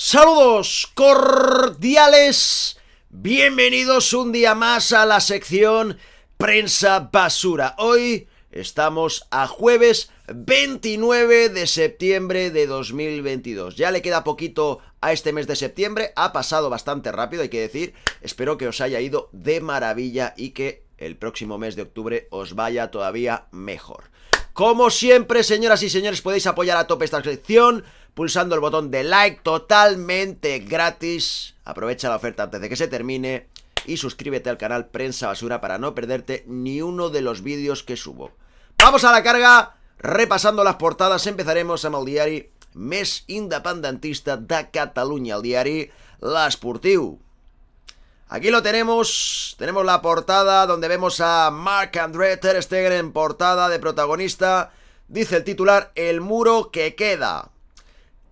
Saludos cordiales, bienvenidos un día más a la sección Prensa Basura. Hoy estamos a jueves 29 de septiembre de 2022. Ya le queda poquito a este mes de septiembre, ha pasado bastante rápido, hay que decir. Espero que os haya ido de maravilla y que el próximo mes de octubre os vaya todavía mejor. Como siempre, señoras y señores, podéis apoyar a tope esta sección pulsando el botón de like totalmente gratis. Aprovecha la oferta antes de que se termine y suscríbete al canal Prensa Basura para no perderte ni uno de los vídeos que subo. Vamos a la carga, repasando las portadas, empezaremos a el diari més independentista de Cataluña, el diari Purtiu. Aquí lo tenemos, tenemos la portada donde vemos a Mark Andreter. Ter Stegen en portada de protagonista. Dice el titular, el muro que queda.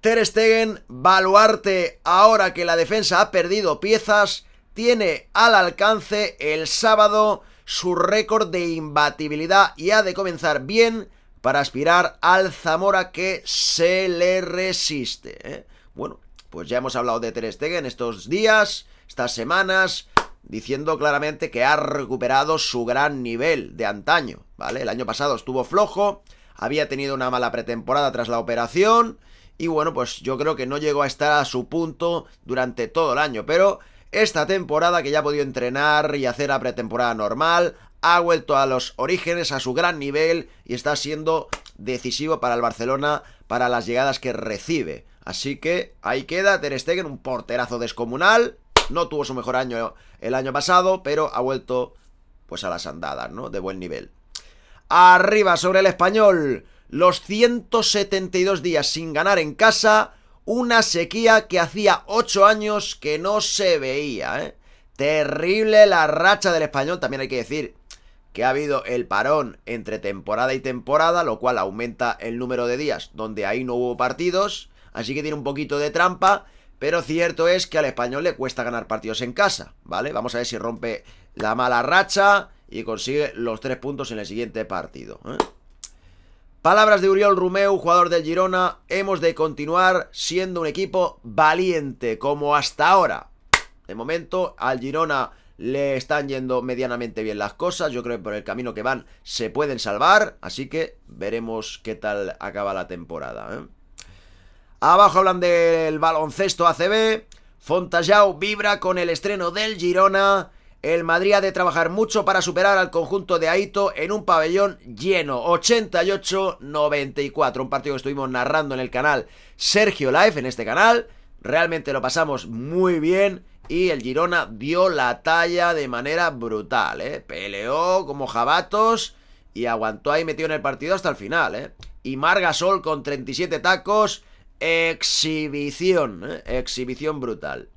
Ter Stegen, baluarte ahora que la defensa ha perdido piezas, tiene al alcance el sábado su récord de imbatibilidad y ha de comenzar bien para aspirar al Zamora que se le resiste. ¿eh? Bueno, pues ya hemos hablado de Ter Stegen estos días, estas semanas, diciendo claramente que ha recuperado su gran nivel de antaño, ¿vale? El año pasado estuvo flojo, había tenido una mala pretemporada tras la operación y bueno, pues yo creo que no llegó a estar a su punto durante todo el año. Pero esta temporada que ya ha podido entrenar y hacer la pretemporada normal, ha vuelto a los orígenes, a su gran nivel y está siendo decisivo para el Barcelona, para las llegadas que recibe. Así que ahí queda Ter Stegen, un porterazo descomunal. No tuvo su mejor año el año pasado, pero ha vuelto pues a las andadas, ¿no? De buen nivel. Arriba sobre el español los 172 días sin ganar en casa, una sequía que hacía 8 años que no se veía, ¿eh? Terrible la racha del español, también hay que decir que ha habido el parón entre temporada y temporada, lo cual aumenta el número de días donde ahí no hubo partidos, así que tiene un poquito de trampa, pero cierto es que al español le cuesta ganar partidos en casa, ¿vale? Vamos a ver si rompe la mala racha y consigue los tres puntos en el siguiente partido. ¿eh? Palabras de Uriol Rumeu, jugador del Girona, hemos de continuar siendo un equipo valiente, como hasta ahora. De momento, al Girona le están yendo medianamente bien las cosas, yo creo que por el camino que van se pueden salvar, así que veremos qué tal acaba la temporada. ¿eh? Abajo hablan del baloncesto ACB, Fontajau vibra con el estreno del Girona el Madrid ha de trabajar mucho para superar al conjunto de Aito en un pabellón lleno, 88-94. Un partido que estuvimos narrando en el canal Sergio Live, en este canal. Realmente lo pasamos muy bien y el Girona dio la talla de manera brutal, ¿eh? Peleó como jabatos y aguantó ahí metido en el partido hasta el final, ¿eh? Y sol con 37 tacos, exhibición, ¿eh? exhibición brutal.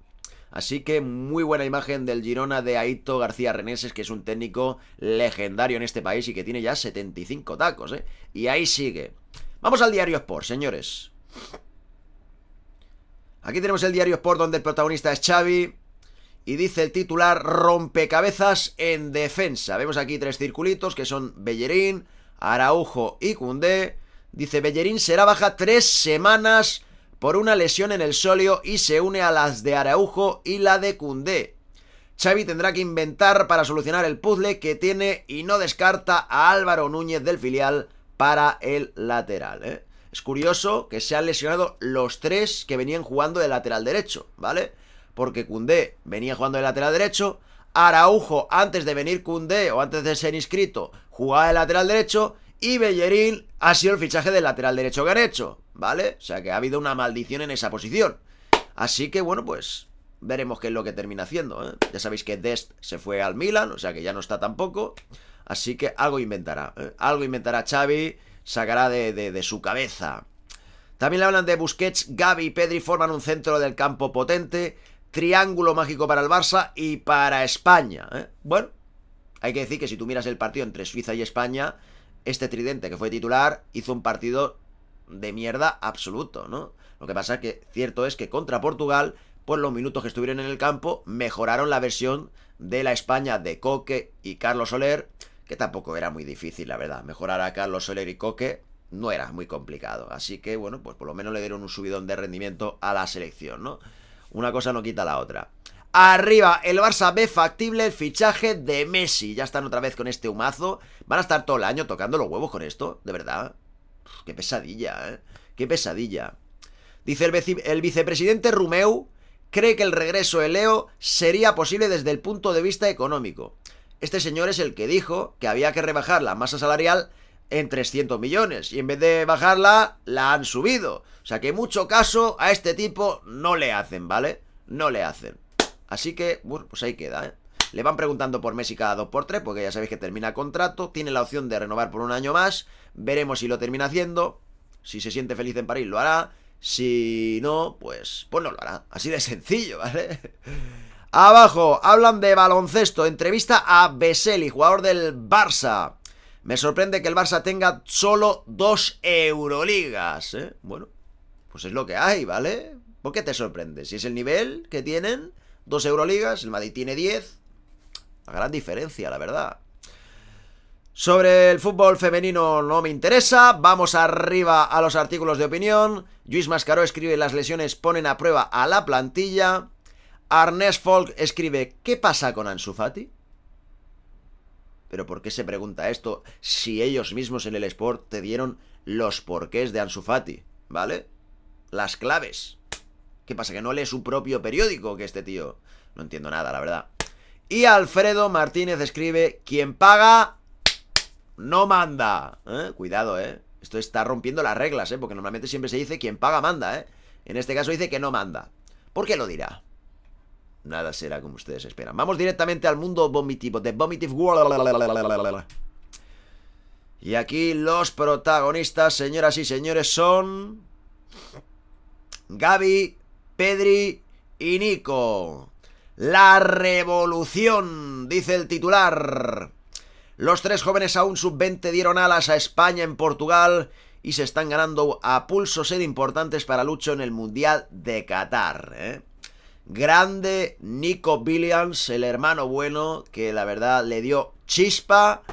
Así que muy buena imagen del Girona de Aito García Reneses, que es un técnico legendario en este país y que tiene ya 75 tacos, ¿eh? Y ahí sigue. Vamos al diario Sport, señores. Aquí tenemos el diario Sport donde el protagonista es Xavi y dice el titular rompecabezas en defensa. Vemos aquí tres circulitos que son Bellerín, Araujo y Cundé. Dice Bellerín será baja tres semanas por una lesión en el sóleo y se une a las de Araujo y la de Cundé. Xavi tendrá que inventar para solucionar el puzzle que tiene y no descarta a Álvaro Núñez del filial para el lateral. ¿eh? Es curioso que se han lesionado los tres que venían jugando de lateral derecho, ¿vale? Porque Cundé venía jugando de lateral derecho, Araujo antes de venir Cundé o antes de ser inscrito jugaba de lateral derecho y Bellerín ha sido el fichaje del lateral derecho que han hecho. ¿vale? O sea que ha habido una maldición en esa posición. Así que bueno, pues veremos qué es lo que termina haciendo. ¿eh? Ya sabéis que Dest se fue al Milan, o sea que ya no está tampoco. Así que algo inventará. ¿eh? Algo inventará Xavi, sacará de, de, su cabeza. También le hablan de Busquets, Gaby y Pedri forman un centro del campo potente. Triángulo mágico para el Barça y para España. ¿eh? Bueno, hay que decir que si tú miras el partido entre Suiza y España, este tridente que fue titular hizo un partido de mierda absoluto, ¿no? Lo que pasa es que cierto es que contra Portugal, pues los minutos que estuvieron en el campo mejoraron la versión de la España de Coque y Carlos Soler, que tampoco era muy difícil, la verdad. Mejorar a Carlos Soler y Coque no era muy complicado. Así que, bueno, pues por lo menos le dieron un subidón de rendimiento a la selección, ¿no? Una cosa no quita la otra. Arriba, el Barça ve factible el fichaje de Messi. Ya están otra vez con este humazo. Van a estar todo el año tocando los huevos con esto, de verdad qué pesadilla, ¿eh? Qué pesadilla. Dice el, el vicepresidente Rumeu cree que el regreso de Leo sería posible desde el punto de vista económico. Este señor es el que dijo que había que rebajar la masa salarial en 300 millones y en vez de bajarla la han subido. O sea que mucho caso a este tipo no le hacen, ¿vale? No le hacen. Así que, bueno, pues ahí queda, ¿eh? Le van preguntando por Messi cada 2x3, porque ya sabéis que termina contrato. Tiene la opción de renovar por un año más. Veremos si lo termina haciendo. Si se siente feliz en París, lo hará. Si no, pues, pues no lo hará. Así de sencillo, ¿vale? Abajo, hablan de baloncesto. Entrevista a Beseli, jugador del Barça. Me sorprende que el Barça tenga solo dos Euroligas. ¿eh? Bueno, pues es lo que hay, ¿vale? ¿Por qué te sorprende? Si es el nivel que tienen, dos Euroligas, el Madrid tiene 10, gran diferencia, la verdad. Sobre el fútbol femenino no me interesa. Vamos arriba a los artículos de opinión. Luis Mascaró escribe las lesiones ponen a prueba a la plantilla. Arnés Folk escribe ¿qué pasa con Ansu Fati? Pero ¿por qué se pregunta esto si ellos mismos en el Sport te dieron los porqués de Ansu ¿Vale? Las claves. ¿Qué pasa? ¿Que no lee su propio periódico que este tío? No entiendo nada, la verdad. Y Alfredo Martínez escribe, quien paga, no manda. ¿Eh? Cuidado, ¿eh? Esto está rompiendo las reglas, ¿eh? Porque normalmente siempre se dice, quien paga, manda, ¿eh? En este caso dice que no manda. ¿Por qué lo dirá? Nada será como ustedes esperan. Vamos directamente al mundo vomitivo, de Vomitive World. Y aquí los protagonistas, señoras y señores, son... Gaby, Pedri y Nico. La revolución, dice el titular. Los tres jóvenes aún sub-20 dieron alas a España en Portugal y se están ganando a pulso ser importantes para Lucho en el Mundial de Qatar. ¿eh? Grande Nico Williams, el hermano bueno, que la verdad le dio chispa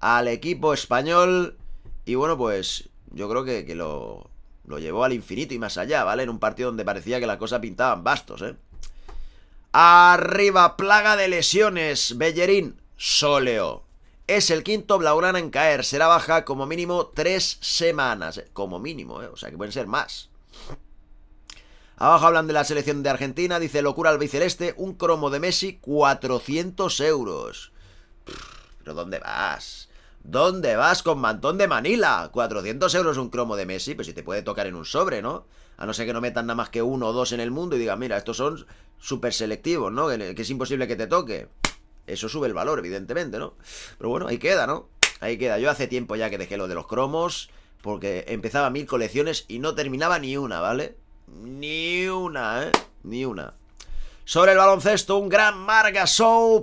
al equipo español. Y bueno, pues yo creo que, lo, lo llevó al infinito y más allá, ¿vale? En un partido donde parecía que las cosas pintaban bastos, ¿eh? Arriba, plaga de lesiones, Bellerín, sóleo. Es el quinto Blaurana en caer, será baja como mínimo tres semanas, eh, como mínimo, ¿eh? o sea que pueden ser más. Abajo hablan de la selección de Argentina, dice locura Biceleste. un cromo de Messi, 400 euros. Pero ¿dónde vas? ¿Dónde vas con Mantón de Manila? 400 euros un cromo de Messi, pues si te puede tocar en un sobre, ¿no? A no ser que no metan nada más que uno o dos en el mundo y digan, mira, estos son súper selectivo, ¿no? Que, que es imposible que te toque. Eso sube el valor, evidentemente, ¿no? Pero bueno, ahí queda, ¿no? Ahí queda. Yo hace tiempo ya que dejé lo de los cromos, porque empezaba mil colecciones y no terminaba ni una, ¿vale? Ni una, ¿eh? Ni una. Sobre el baloncesto, un gran marca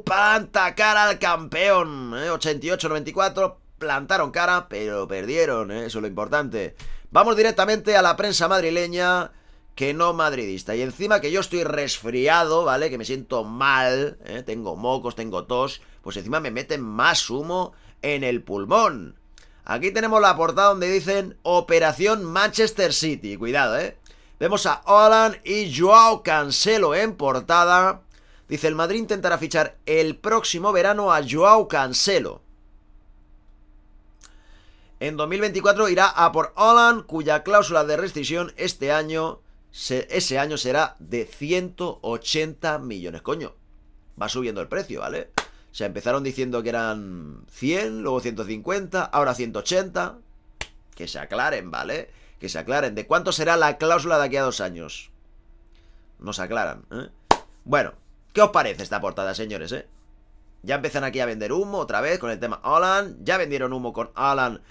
Planta cara al campeón. 88 ¿eh? 88-94, plantaron cara, pero perdieron, ¿eh? eso es lo importante. Vamos directamente a la prensa madrileña que no madridista. Y encima que yo estoy resfriado, ¿vale? Que me siento mal, ¿eh? tengo mocos, tengo tos, pues encima me meten más humo en el pulmón. Aquí tenemos la portada donde dicen Operación Manchester City, cuidado, ¿eh? Vemos a Holland y Joao Cancelo en portada. Dice, el Madrid intentará fichar el próximo verano a Joao Cancelo. En 2024 irá a por Holland, cuya cláusula de rescisión este año ese año será de 180 millones, coño. Va subiendo el precio, ¿vale? se empezaron diciendo que eran 100, luego 150, ahora 180. Que se aclaren, ¿vale? Que se aclaren. ¿De cuánto será la cláusula de aquí a dos años? No se aclaran, ¿eh? Bueno, ¿qué os parece esta portada, señores, eh? Ya empiezan aquí a vender humo otra vez con el tema Alan. Ya vendieron humo con Alan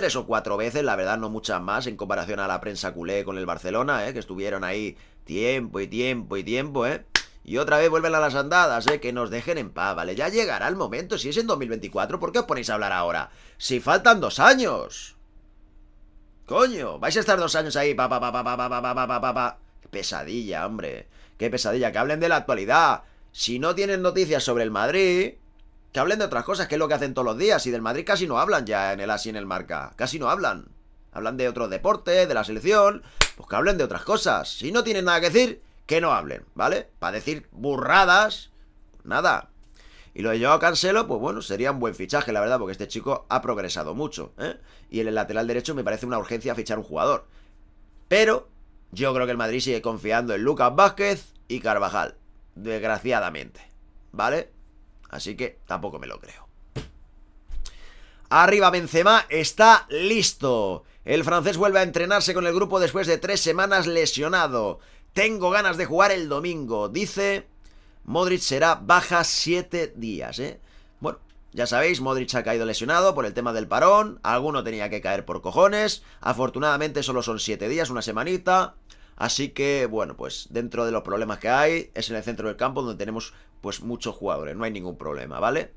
tres o cuatro veces, la verdad no muchas más, en comparación a la prensa culé con el Barcelona, ¿eh? que estuvieron ahí tiempo y tiempo y tiempo, ¿eh? Y otra vez vuelven a las andadas, ¿eh? Que nos dejen en paz, ¿vale? Ya llegará el momento, si es en 2024, ¿por qué os ponéis a hablar ahora? Si faltan dos años. Coño, vais a estar dos años ahí, pa, pa, pa, pa, pa, pa, pa, pa, pa, pa. Qué pesadilla, hombre. Qué pesadilla, que hablen de la actualidad. Si no tienen noticias sobre el Madrid, que hablen de otras cosas, que es lo que hacen todos los días. Y del Madrid casi no hablan ya en el así en el Marca. Casi no hablan. Hablan de otros deportes, de la selección. Pues que hablen de otras cosas. Si no tienen nada que decir, que no hablen, ¿vale? Para decir burradas, pues nada. Y lo de Joao Cancelo, pues bueno, sería un buen fichaje, la verdad, porque este chico ha progresado mucho. ¿eh? Y en el lateral derecho me parece una urgencia fichar un jugador. Pero yo creo que el Madrid sigue confiando en Lucas Vázquez y Carvajal. Desgraciadamente, ¿vale? Así que tampoco me lo creo. Arriba Benzema está listo. El francés vuelve a entrenarse con el grupo después de tres semanas lesionado. Tengo ganas de jugar el domingo, dice. Modric será baja siete días, ¿eh? Bueno, ya sabéis, Modric ha caído lesionado por el tema del parón. Alguno tenía que caer por cojones. Afortunadamente solo son siete días, una semanita. Así que, bueno, pues dentro de los problemas que hay, es en el centro del campo donde tenemos pues muchos jugadores, no hay ningún problema, ¿vale?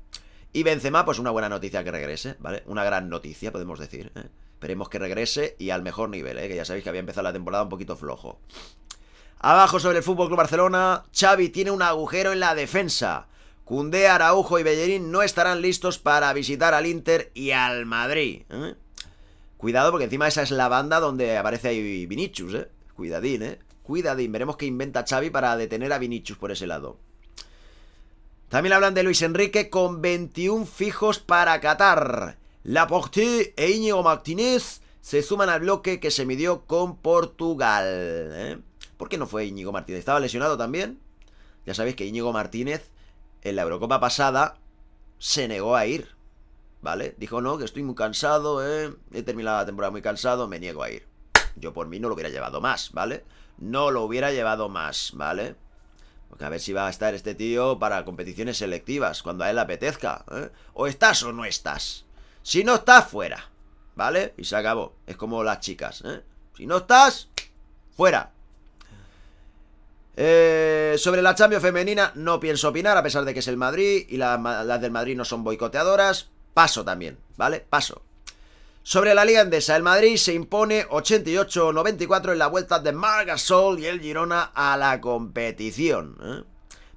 Y Benzema, pues una buena noticia que regrese, ¿vale? Una gran noticia, podemos decir. ¿eh? Esperemos que regrese y al mejor nivel, ¿eh? Que ya sabéis que había empezado la temporada un poquito flojo. Abajo sobre el FC Barcelona, Xavi tiene un agujero en la defensa. Cundé, Araujo y Bellerín no estarán listos para visitar al Inter y al Madrid. ¿eh? Cuidado porque encima esa es la banda donde aparece ahí Vinicius, ¿eh? Cuidadín, ¿eh? Cuidadín. Veremos qué inventa Xavi para detener a Vinicius por ese lado. También hablan de Luis Enrique con 21 fijos para Qatar. Laporte e Íñigo Martínez se suman al bloque que se midió con Portugal. ¿eh? ¿Por qué no fue Íñigo Martínez? ¿Estaba lesionado también? Ya sabéis que Íñigo Martínez en la Eurocopa pasada se negó a ir. ¿Vale? Dijo, no, que estoy muy cansado, ¿eh? he terminado la temporada muy cansado, me niego a ir. Yo por mí no lo hubiera llevado más, ¿vale? No lo hubiera llevado más, ¿vale? Porque a ver si va a estar este tío para competiciones selectivas, cuando a él apetezca. ¿eh? O estás o no estás. Si no estás, fuera. ¿Vale? Y se acabó. Es como las chicas. ¿eh? Si no estás, fuera. Eh, sobre la Champions femenina no pienso opinar, a pesar de que es el Madrid y las del Madrid no son boicoteadoras. Paso también, ¿vale? Paso. Sobre la Liga Endesa, el Madrid se impone 88-94 en la vuelta de Margasol y el Girona a la competición. ¿eh?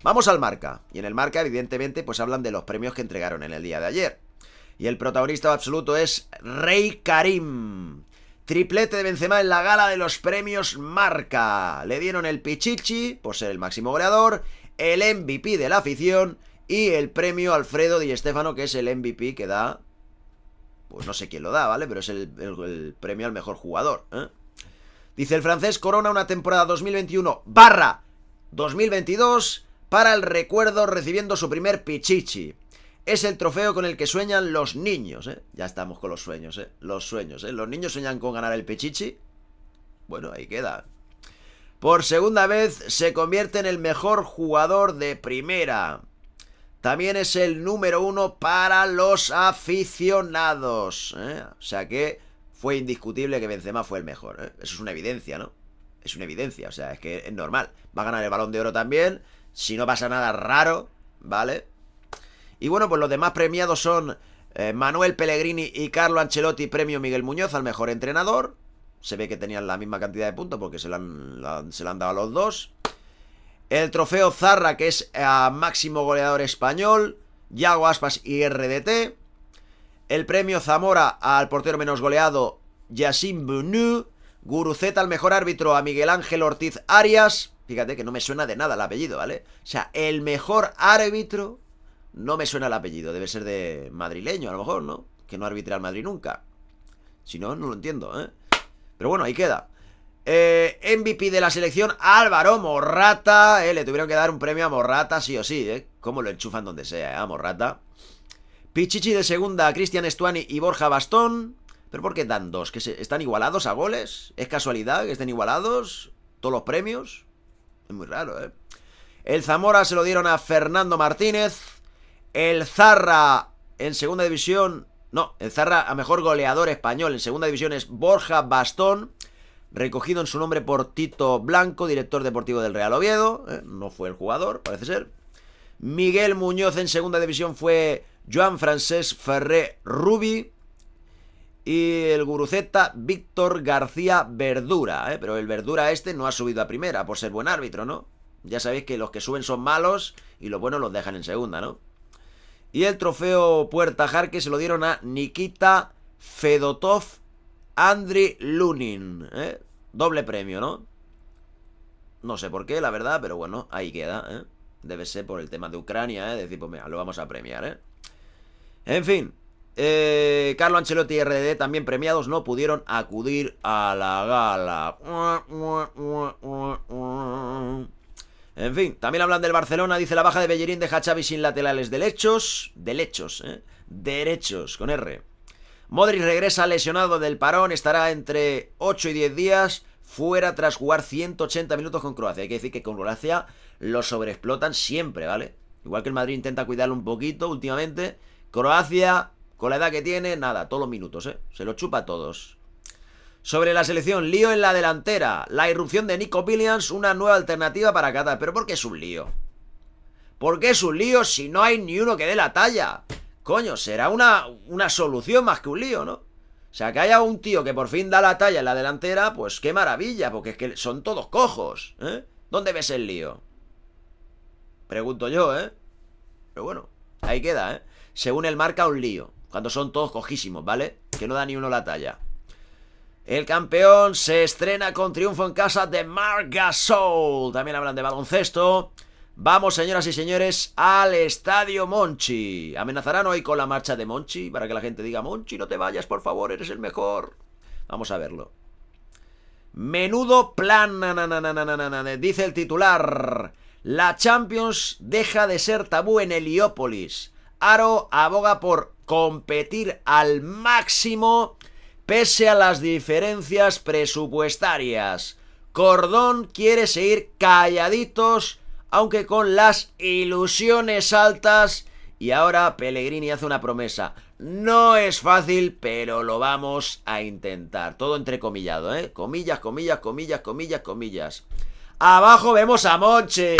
Vamos al marca. Y en el marca, evidentemente, pues hablan de los premios que entregaron en el día de ayer. Y el protagonista absoluto es Rey Karim. Triplete de Benzema en la gala de los premios Marca. Le dieron el Pichichi por ser el máximo goleador, el MVP de la afición y el premio Alfredo Di Stéfano, que es el MVP que da pues no sé quién lo da, ¿vale? Pero es el, premio al mejor jugador. ¿eh? Dice el francés, corona una temporada 2021 barra 2022 para el recuerdo recibiendo su primer pichichi. Es el trofeo con el que sueñan los niños, ¿eh? Ya estamos con los sueños, ¿eh? Los sueños, ¿eh? Los niños sueñan con ganar el pichichi. Bueno, ahí queda. Por segunda vez se convierte en el mejor jugador de primera. También es el número uno para los aficionados. ¿eh? O sea que fue indiscutible que Benzema fue el mejor. ¿eh? Eso es una evidencia, ¿no? Es una evidencia, o sea, es que es normal. Va a ganar el balón de oro también, si no pasa nada raro, ¿vale? Y bueno, pues los demás premiados son eh, Manuel Pellegrini y Carlo Ancelotti, premio Miguel Muñoz al mejor entrenador. Se ve que tenían la misma cantidad de puntos porque se la, han dado a los dos. El trofeo Zarra, que es eh, a máximo goleador español. Yago Aspas y RDT. El premio Zamora al portero menos goleado, Yassin Bunu. Guruceta al mejor árbitro, a Miguel Ángel Ortiz Arias. Fíjate que no me suena de nada el apellido, ¿vale? O sea, el mejor árbitro. No me suena el apellido, debe ser de madrileño, a lo mejor, ¿no? Que no arbitra al Madrid nunca. Si no, no lo entiendo, ¿eh? Pero bueno, ahí queda. Eh, MVP de la selección, Álvaro Morrata. Eh, le tuvieron que dar un premio a Morrata, sí o sí, ¿eh? Cómo lo enchufan donde sea, eh, a Morrata. Pichichi de segunda, Cristian Estuani y Borja Bastón. ¿Pero por qué dan dos? ¿Que ¿Están igualados a goles? ¿Es casualidad que estén igualados todos los premios? Es muy raro, ¿eh? El Zamora se lo dieron a Fernando Martínez. El Zarra en segunda división... No, el Zarra a mejor goleador español en segunda división es Borja Bastón recogido en su nombre por Tito Blanco, director deportivo del Real Oviedo, ¿eh? no fue el jugador, parece ser. Miguel Muñoz en segunda división fue Joan Francés Ferré Rubi. Y el guruceta Víctor García Verdura, ¿eh? pero el Verdura este no ha subido a primera por ser buen árbitro, ¿no? Ya sabéis que los que suben son malos y los buenos los dejan en segunda, ¿no? Y el trofeo Puerta Jarque se lo dieron a Nikita Fedotov Andri Lunin. ¿eh? Doble premio, ¿no? No sé por qué, la verdad, pero bueno, ahí queda, ¿eh? Debe ser por el tema de Ucrania, ¿eh? Decir, pues mira, lo vamos a premiar, ¿eh? En fin, eh, Carlo Ancelotti y RD también premiados no pudieron acudir a la gala. En fin, también hablan del Barcelona, dice la baja de Bellerín deja a Xavi sin laterales derechos, derechos, eh, derechos, con R. Modric regresa lesionado del parón, estará entre 8 y 10 días fuera tras jugar 180 minutos con Croacia. Hay que decir que con Croacia lo sobreexplotan siempre, ¿vale? Igual que el Madrid intenta cuidarlo un poquito últimamente, Croacia, con la edad que tiene, nada, todos los minutos, ¿eh? Se lo chupa a todos. Sobre la selección, lío en la delantera. La irrupción de Nico Williams, una nueva alternativa para Qatar. ¿Pero por qué es un lío? ¿Por qué es un lío si no hay ni uno que dé la talla? coño, será una, una solución más que un lío, ¿no? O sea, que haya un tío que por fin da la talla en la delantera, pues qué maravilla, porque es que son todos cojos, ¿eh? ¿Dónde ves el lío? Pregunto yo, ¿eh? Pero bueno, ahí queda, ¿eh? Según el marca, un lío. Cuando son todos cojísimos, ¿vale? Que no da ni uno la talla. El campeón se estrena con triunfo en casa de Marc Gasol. También hablan de baloncesto. Vamos, señoras y señores, al Estadio Monchi. ¿Amenazarán hoy con la marcha de Monchi para que la gente diga, Monchi, no te vayas, por favor, eres el mejor? Vamos a verlo. Menudo plan, dice el titular. La Champions deja de ser tabú en Heliópolis. Aro aboga por competir al máximo pese a las diferencias presupuestarias. Cordón quiere seguir calladitos aunque con las ilusiones altas. Y ahora Pellegrini hace una promesa. No es fácil, pero lo vamos a intentar. Todo entrecomillado, ¿eh? Comillas, comillas, comillas, comillas, comillas. Abajo vemos a Monchi.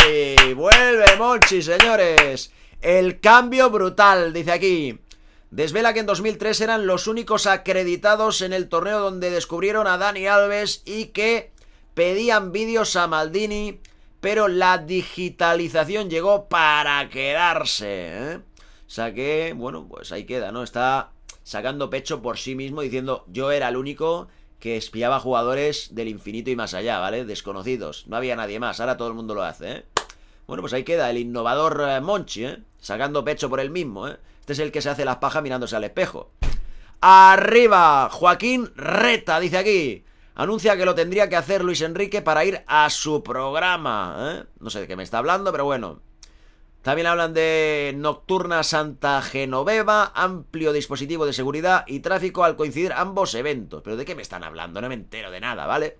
Vuelve Monchi, señores. El cambio brutal, dice aquí. Desvela que en 2003 eran los únicos acreditados en el torneo donde descubrieron a Dani Alves y que pedían vídeos a Maldini pero la digitalización llegó para quedarse. ¿eh? O sea que, bueno, pues ahí queda, ¿no? Está sacando pecho por sí mismo diciendo yo era el único que espiaba jugadores del infinito y más allá, ¿vale? Desconocidos. No había nadie más, ahora todo el mundo lo hace, ¿eh? Bueno, pues ahí queda el innovador eh, Monchi, ¿eh? Sacando pecho por él mismo, ¿eh? Este es el que se hace las pajas mirándose al espejo. Arriba, Joaquín Reta, dice aquí. Anuncia que lo tendría que hacer Luis Enrique para ir a su programa. ¿eh? No sé de qué me está hablando, pero bueno. También hablan de Nocturna Santa Genoveva, amplio dispositivo de seguridad y tráfico al coincidir ambos eventos. ¿Pero de qué me están hablando? No me entero de nada, ¿vale?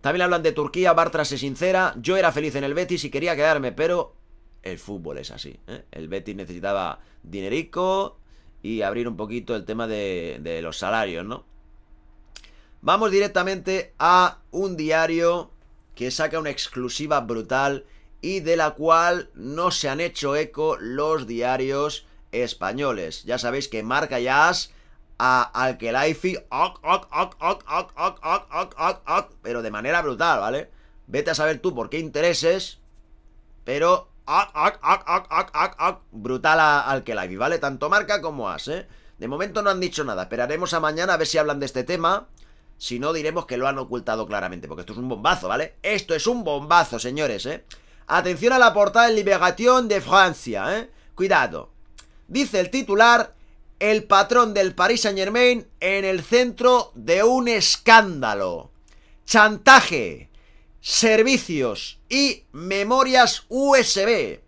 También hablan de Turquía, Bartra se sincera. Yo era feliz en el Betis y quería quedarme, pero el fútbol es así. ¿eh? El Betis necesitaba dinerico y abrir un poquito el tema de, de los salarios, ¿no? Vamos directamente a un diario que saca una exclusiva brutal y de la cual no se han hecho eco los diarios españoles. Ya sabéis que marca ya a al pero de manera brutal, ¿vale? Vete a saber tú por qué intereses, pero brutal a Alkelaifi, ¿vale? Tanto marca como as, ¿eh? De momento no han dicho nada, esperaremos a mañana a ver si hablan de este tema. Si no, diremos que lo han ocultado claramente, porque esto es un bombazo, ¿vale? Esto es un bombazo, señores, ¿eh? Atención a la portada de Liberación de Francia, ¿eh? Cuidado. Dice el titular, el patrón del Paris Saint Germain en el centro de un escándalo. Chantaje, servicios y memorias USB.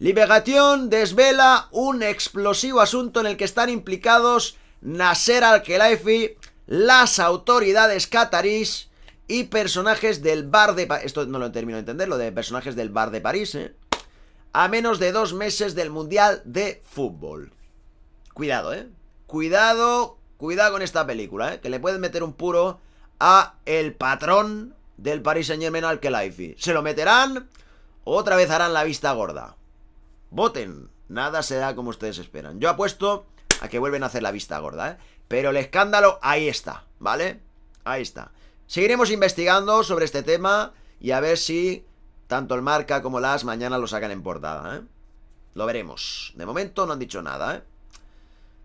Liberación desvela un explosivo asunto en el que están implicados Nasser Al-Khelaifi, las autoridades catarís y personajes del bar de París. Esto no lo termino de entender, lo de personajes del bar de París, ¿eh? A menos de dos meses del Mundial de Fútbol. Cuidado, ¿eh? Cuidado, cuidado con esta película, ¿eh? Que le pueden meter un puro a el patrón del Paris Saint Germain al Kelaifi. Se lo meterán, otra vez harán la vista gorda. Voten. Nada será como ustedes esperan. Yo apuesto a que vuelven a hacer la vista gorda, ¿eh? Pero el escándalo ahí está, ¿vale? Ahí está. Seguiremos investigando sobre este tema y a ver si tanto el Marca como las mañana lo sacan en portada, ¿eh? Lo veremos. De momento no han dicho nada, ¿eh?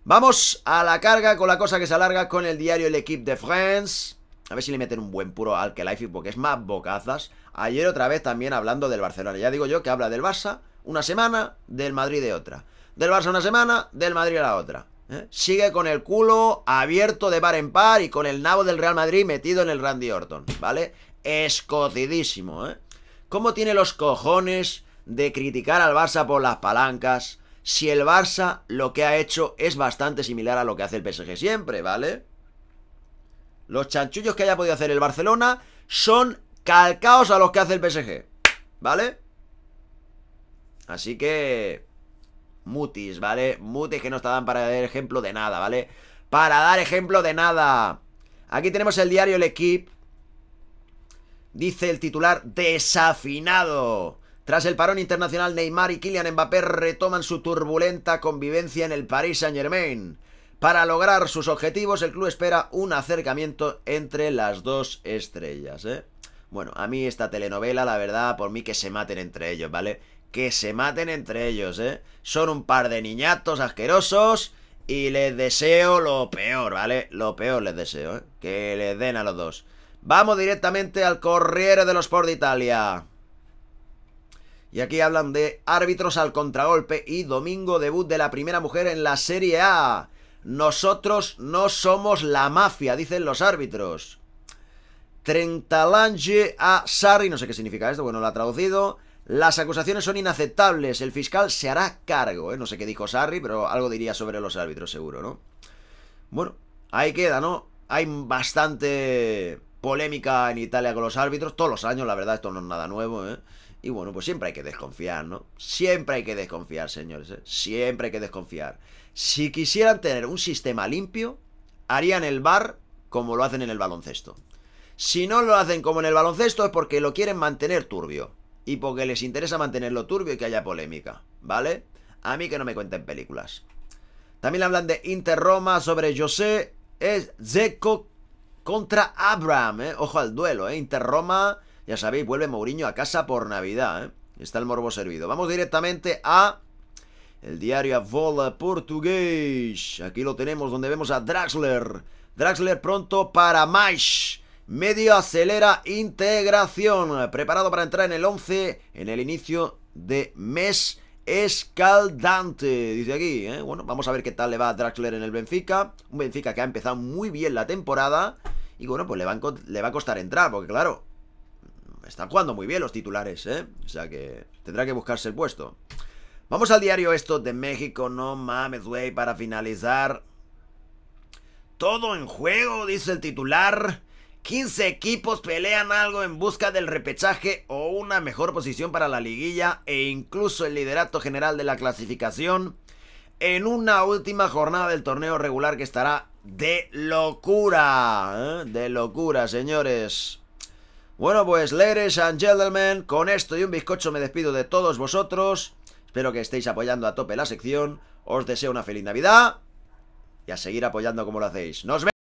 Vamos a la carga con la cosa que se alarga con el diario El Equipe de France. A ver si le meten un buen puro al que Life porque es más bocazas. Ayer otra vez también hablando del Barcelona. Ya digo yo que habla del Barça una semana, del Madrid de otra. Del Barça una semana, del Madrid a la otra. ¿Eh? sigue con el culo abierto de par en par y con el nabo del Real Madrid metido en el Randy Orton, ¿vale? Escocidísimo, ¿eh? ¿Cómo tiene los cojones de criticar al Barça por las palancas si el Barça lo que ha hecho es bastante similar a lo que hace el PSG siempre, ¿vale? Los chanchullos que haya podido hacer el Barcelona son calcaos a los que hace el PSG, ¿vale? Así que mutis, ¿vale? Mutis que no está para dar ejemplo de nada, ¿vale? Para dar ejemplo de nada. Aquí tenemos el diario El Equipo. Dice el titular desafinado. Tras el parón internacional, Neymar y Kylian Mbappé retoman su turbulenta convivencia en el Paris Saint-Germain. Para lograr sus objetivos, el club espera un acercamiento entre las dos estrellas, ¿eh? Bueno, a mí esta telenovela, la verdad, por mí que se maten entre ellos, ¿vale? que se maten entre ellos, ¿eh? Son un par de niñatos asquerosos y les deseo lo peor, ¿vale? Lo peor les deseo, ¿eh? Que les den a los dos. Vamos directamente al Corriere los Sport de Italia. Y aquí hablan de árbitros al contragolpe y domingo debut de la primera mujer en la Serie A. Nosotros no somos la mafia, dicen los árbitros. Trentalange a Sarri, no sé qué significa esto, bueno, lo ha traducido. Las acusaciones son inaceptables, el fiscal se hará cargo. ¿eh? No sé qué dijo Sarri, pero algo diría sobre los árbitros, seguro, ¿no? Bueno, ahí queda, ¿no? Hay bastante polémica en Italia con los árbitros, todos los años, la verdad, esto no es nada nuevo, ¿eh? Y bueno, pues siempre hay que desconfiar, ¿no? Siempre hay que desconfiar, señores, ¿eh? Siempre hay que desconfiar. Si quisieran tener un sistema limpio, harían el bar como lo hacen en el baloncesto. Si no lo hacen como en el baloncesto es porque lo quieren mantener turbio y porque les interesa mantenerlo turbio y que haya polémica, ¿vale? A mí que no me cuenten películas. También hablan de Inter Roma sobre José es Zeko contra Abraham, ¿eh? Ojo al duelo, ¿eh? Inter Roma, ya sabéis, vuelve Mourinho a casa por Navidad, ¿eh? Está el morbo servido. Vamos directamente a el diario Avola portugués. Aquí lo tenemos donde vemos a Draxler. Draxler pronto para Maish. Medio acelera integración. Preparado para entrar en el 11 en el inicio de mes escaldante, dice aquí. ¿eh? Bueno, vamos a ver qué tal le va a Draxler en el Benfica. Un Benfica que ha empezado muy bien la temporada. Y bueno, pues le va, le va a costar entrar, porque claro, están jugando muy bien los titulares, ¿eh? O sea que tendrá que buscarse el puesto. Vamos al diario esto de México, no mames, güey, para finalizar. Todo en juego, dice el titular. 15 equipos pelean algo en busca del repechaje o una mejor posición para la liguilla e incluso el liderato general de la clasificación en una última jornada del torneo regular que estará de locura. ¿eh? De locura, señores. Bueno, pues, ladies and gentlemen, con esto y un bizcocho me despido de todos vosotros. Espero que estéis apoyando a tope la sección. Os deseo una feliz Navidad y a seguir apoyando como lo hacéis. ¡Nos vemos!